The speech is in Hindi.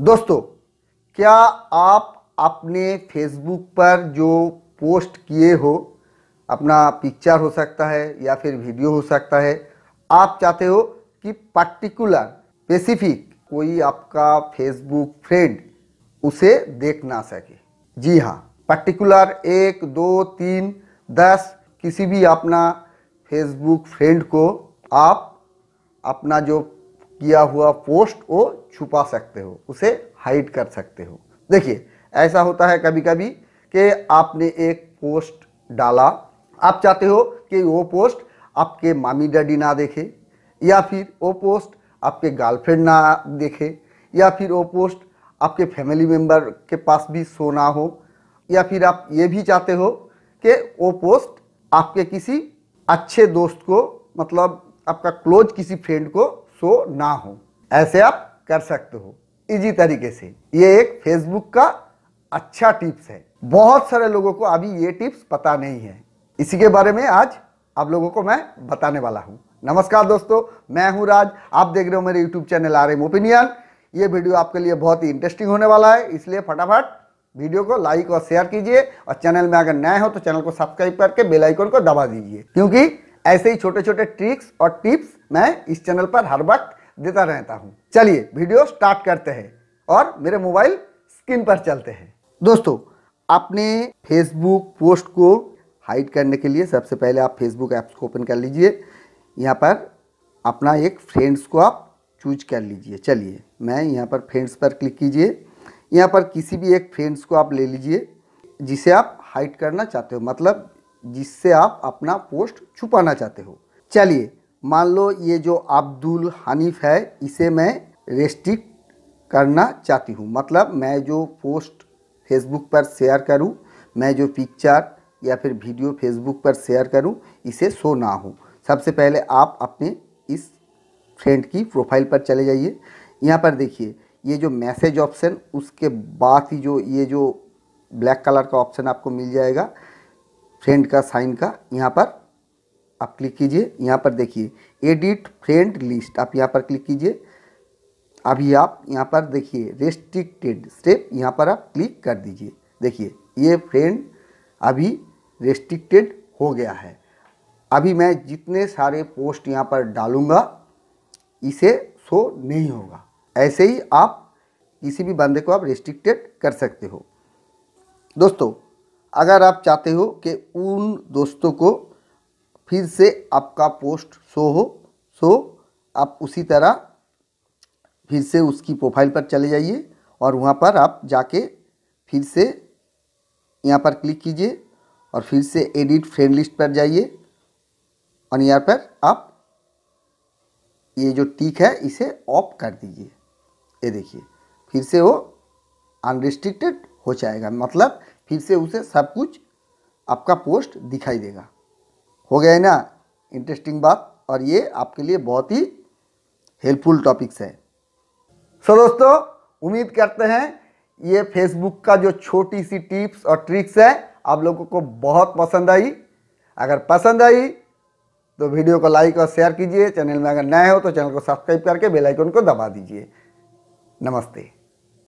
दोस्तों क्या आप अपने फेसबुक पर जो पोस्ट किए हो अपना पिक्चर हो सकता है या फिर वीडियो हो सकता है आप चाहते हो कि पर्टिकुलर स्पेसिफिक कोई आपका फेसबुक फ्रेंड उसे देख ना सके जी हाँ पर्टिकुलर एक दो तीन दस किसी भी अपना फेसबुक फ्रेंड को आप अपना जो किया हुआ पोस्ट वो छुपा सकते हो उसे हाइड कर सकते हो देखिए ऐसा होता है कभी कभी कि आपने एक पोस्ट डाला आप चाहते हो कि वो पोस्ट आपके मामी डैडी ना देखे या फिर वो पोस्ट आपके गर्लफ्रेंड ना देखे या फिर वो पोस्ट आपके फैमिली मेम्बर के पास भी शो ना हो या फिर आप ये भी चाहते हो कि वो पोस्ट आपके किसी अच्छे दोस्त को मतलब आपका क्लोज किसी फ्रेंड को शो ना हो ऐसे आप कर सकते हो इजी तरीके से ये एक फेसबुक का अच्छा टिप्स है बहुत सारे लोगों को अभी ये टिप्स पता नहीं है इसी के बारे में आज आप लोगों को मैं बताने वाला हूँ नमस्कार दोस्तों मैं हूँ राज आप देख रहे हो मेरे YouTube channel R M opinion ये वीडियो आपके लिए बहुत ही इंटरेस्टिंग होने वाला है इसलिए फटाफट वीडियो को लाइक और शेयर कीजिए और चैनल में अगर नए हो तो चैनल को सब्सक्राइब करके बेल आइकन को दबा दीजिए क्योंकि ऐसे ही छोटे छोटे ट्रिक्स और टिप्स मैं इस चैनल पर हर वक्त देता रहता हूँ चलिए वीडियो स्टार्ट करते हैं और मेरे मोबाइल स्क्रीन पर चलते हैं दोस्तों अपने फेसबुक पोस्ट को हाइड करने के लिए सबसे पहले आप फेसबुक ऐप्स को ओपन कर लीजिए यहाँ पर अपना एक फ्रेंड्स को आप चूज कर लीजिए चलिए मैं यहाँ पर फ्रेंड्स पर क्लिक कीजिए यहाँ पर किसी भी एक फ्रेंड्स को आप ले लीजिए जिसे आप हाइड करना चाहते हो मतलब जिससे आप अपना पोस्ट छुपाना चाहते हो चलिए मान लो ये जो अब्दुल हनीफ है इसे मैं रेस्ट्रिक्ट करना चाहती हूँ मतलब मैं जो पोस्ट फेसबुक पर शेयर करूँ मैं जो पिक्चर या फिर वीडियो फेसबुक पर शेयर करूँ इसे शो ना हो सबसे पहले आप अपने इस फ्रेंड की प्रोफाइल पर चले जाइए यहाँ पर देखिए ये जो मैसेज ऑप्शन उसके बाद ही जो ये जो ब्लैक कलर का ऑप्शन आपको मिल जाएगा फ्रेंड का साइन का यहाँ पर आप क्लिक कीजिए यहाँ पर देखिए एडिट फ्रेंड लिस्ट आप यहाँ पर क्लिक कीजिए अभी आप यहाँ पर देखिए रेस्ट्रिक्टेड स्टेप यहाँ पर आप क्लिक कर दीजिए देखिए ये फ्रेंड अभी रेस्ट्रिक्टेड हो गया है अभी मैं जितने सारे पोस्ट यहाँ पर डालूँगा इसे शो नहीं होगा ऐसे ही आप किसी भी बंदे को आप रेस्ट्रिक्टेड कर सकते हो दोस्तों अगर आप चाहते हो कि उन दोस्तों को फिर से आपका पोस्ट शो हो सो तो आप उसी तरह फिर से उसकी प्रोफाइल पर चले जाइए और वहाँ पर आप जाके फिर से यहाँ पर क्लिक कीजिए और फिर से एडिट फ्रेंड लिस्ट पर जाइए और यहाँ पर आप ये जो टिक है इसे ऑफ कर दीजिए ये देखिए फिर से वो अनरिस्ट्रिक्टेड हो जाएगा मतलब फिर से उसे सब कुछ आपका पोस्ट दिखाई देगा हो गया है ना इंटरेस्टिंग बात और ये आपके लिए बहुत ही हेल्पफुल टॉपिक्स है सो so, दोस्तों उम्मीद करते हैं ये फेसबुक का जो छोटी सी टिप्स और ट्रिक्स है आप लोगों को बहुत पसंद आई अगर पसंद आई तो वीडियो को लाइक और शेयर कीजिए चैनल में अगर नए हो तो चैनल को सब्सक्राइब करके बेल आइकन को दबा दीजिए नमस्ते